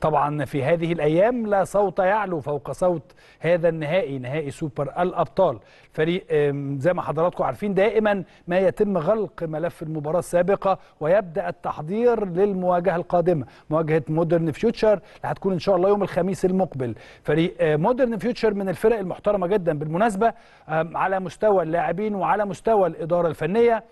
طبعا في هذه الأيام لا صوت يعلو فوق صوت هذا النهائي نهائي سوبر الأبطال فريق زي ما حضراتكم عارفين دائما ما يتم غلق ملف المباراة السابقة ويبدأ التحضير للمواجهة القادمة مواجهة مودرن فيوتشر اللي هتكون إن شاء الله يوم الخميس المقبل فريق مودرن فيوتشر من الفرق المحترمة جدا بالمناسبة على مستوى اللاعبين وعلى مستوى الإدارة الفنية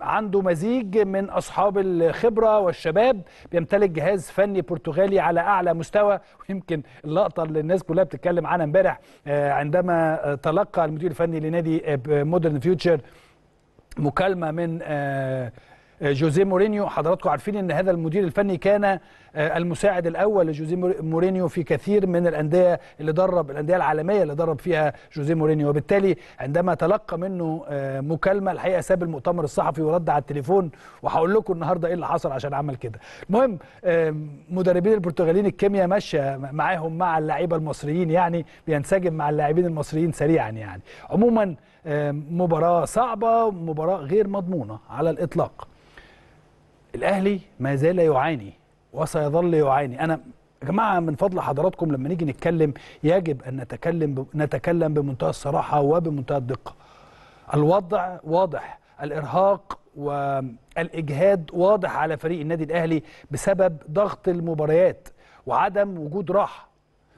عنده مزيج من اصحاب الخبره والشباب بيمتلك جهاز فني برتغالي على اعلى مستوى ويمكن اللقطه اللي الناس كلها بتتكلم عنها امبارح أه، عندما تلقى المدير الفني لنادي مودرن أه، فيوتشر مكالمه من أه، آه، جوزيه مورينيو حضراتكم عارفين ان هذا المدير الفني كان آه، المساعد الاول لجوزيه مورينيو في كثير من الانديه اللي درب الانديه العالميه اللي درب فيها جوزيه مورينيو وبالتالي عندما تلقى منه آه، مكالمه الحقيقه ساب المؤتمر الصحفي ورد على التليفون وهقول لكم النهارده ايه اللي حصل عشان عمل كده المهم مدربين البرتغاليين الكيمياء ماشيه معاهم مع اللعيبه المصريين يعني بينسجم مع اللاعبين المصريين سريعا يعني عموما مباراه صعبه مباراه غير مضمونه على الاطلاق الاهلي ما زال يعاني وسيظل يعاني انا يا جماعه من فضل حضراتكم لما نيجي نتكلم يجب ان نتكلم ب... نتكلم بمنتهى الصراحه وبمنتهى الدقه الوضع واضح الارهاق والاجهاد واضح على فريق النادي الاهلي بسبب ضغط المباريات وعدم وجود راحه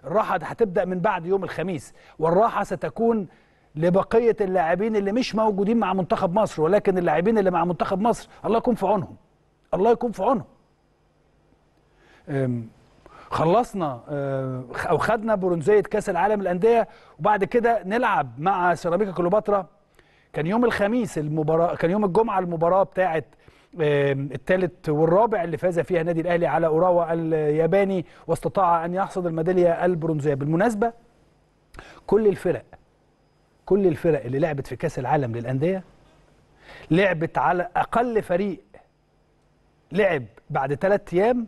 الراحه هتبدا من بعد يوم الخميس والراحه ستكون لبقيه اللاعبين اللي مش موجودين مع منتخب مصر ولكن اللاعبين اللي مع منتخب مصر الله يكون في عونهم الله يكون في عونه خلصنا أه، او خدنا برونزيه كاس العالم للانديه وبعد كده نلعب مع سيراميكا كليوباترا كان يوم الخميس المباراه كان يوم الجمعه المباراه بتاعه الثالث والرابع اللي فاز فيها النادي الاهلي على اوراوا الياباني واستطاع ان يحصد الميداليه البرونزيه بالمناسبه كل الفرق كل الفرق اللي لعبت في كاس العالم للانديه لعبت على اقل فريق لعب بعد ثلاث ايام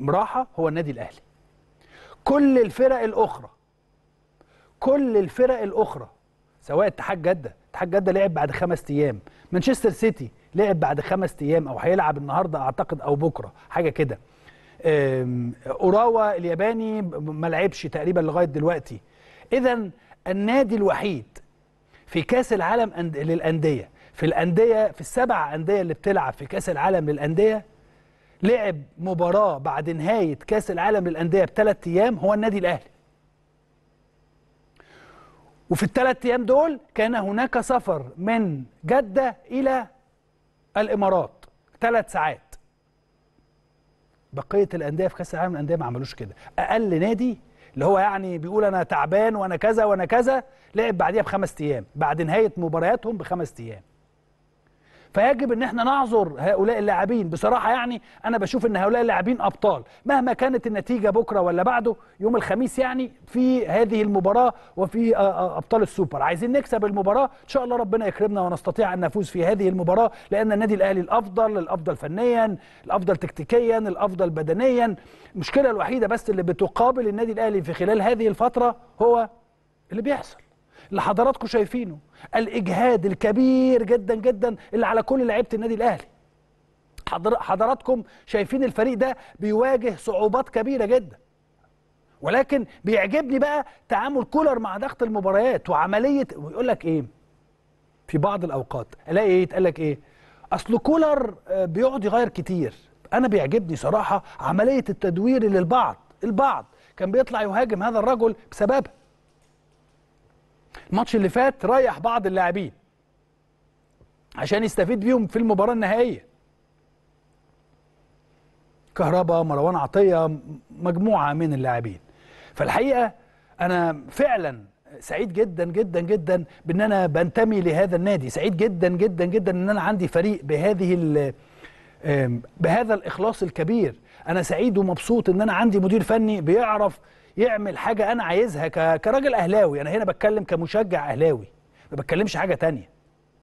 مراحه هو النادي الاهلي كل الفرق الاخرى كل الفرق الاخرى سواء اتحاد جده اتحاد جده لعب بعد خمس ايام مانشستر سيتي لعب بعد خمس ايام او هيلعب النهارده اعتقد او بكره حاجه كده اوراوا الياباني ما لعبش تقريبا لغايه دلوقتي اذا النادي الوحيد في كاس العالم للانديه في الانديه في السبع انديه اللي بتلعب في كاس العالم للانديه لعب مباراه بعد نهايه كاس العالم للانديه بثلاث ايام هو النادي الاهلي وفي الثلاث ايام دول كان هناك سفر من جده الى الامارات ثلاث ساعات بقيه الانديه في كاس العالم للانديه ما عملوش كده اقل نادي اللي هو يعني بيقول انا تعبان وانا كذا وانا كذا لعب بعديها بخمس ايام بعد نهايه مبارياتهم بخمس ايام فيجب ان احنا نعذر هؤلاء اللاعبين بصراحه يعني انا بشوف ان هؤلاء اللاعبين ابطال مهما كانت النتيجه بكره ولا بعده يوم الخميس يعني في هذه المباراه وفي آه، آه، ابطال السوبر عايزين نكسب المباراه ان شاء الله ربنا يكرمنا ونستطيع ان نفوز في هذه المباراه لان النادي الاهلي الافضل الافضل فنيا الافضل تكتيكيا الافضل بدنيا المشكله الوحيده بس اللي بتقابل النادي الاهلي في خلال هذه الفتره هو اللي بيحصل اللي حضراتكم شايفينه الاجهاد الكبير جدا جدا اللي على كل لعيبه النادي الاهلي حضراتكم شايفين الفريق ده بيواجه صعوبات كبيره جدا ولكن بيعجبني بقى تعامل كولر مع ضغط المباريات وعمليه ويقول لك ايه في بعض الاوقات الاقي ايه يتقال لك ايه اصل كولر آه، بيقعد يغير كتير انا بيعجبني صراحه عمليه التدوير للبعض البعض كان بيطلع يهاجم هذا الرجل بسببها الماتش اللي فات ريح بعض اللاعبين عشان يستفيد بيهم في المباراه النهائيه كهربا مروان عطيه مجموعه من اللاعبين فالحقيقه انا فعلا سعيد جدا جدا جدا بان انا بنتمي لهذا النادي سعيد جدا جدا جدا ان انا عندي فريق بهذه بهذا الاخلاص الكبير انا سعيد ومبسوط ان انا عندي مدير فني بيعرف يعمل حاجه انا عايزها كراجل اهلاوي انا هنا بتكلم كمشجع اهلاوي ما بتكلمش حاجه تانية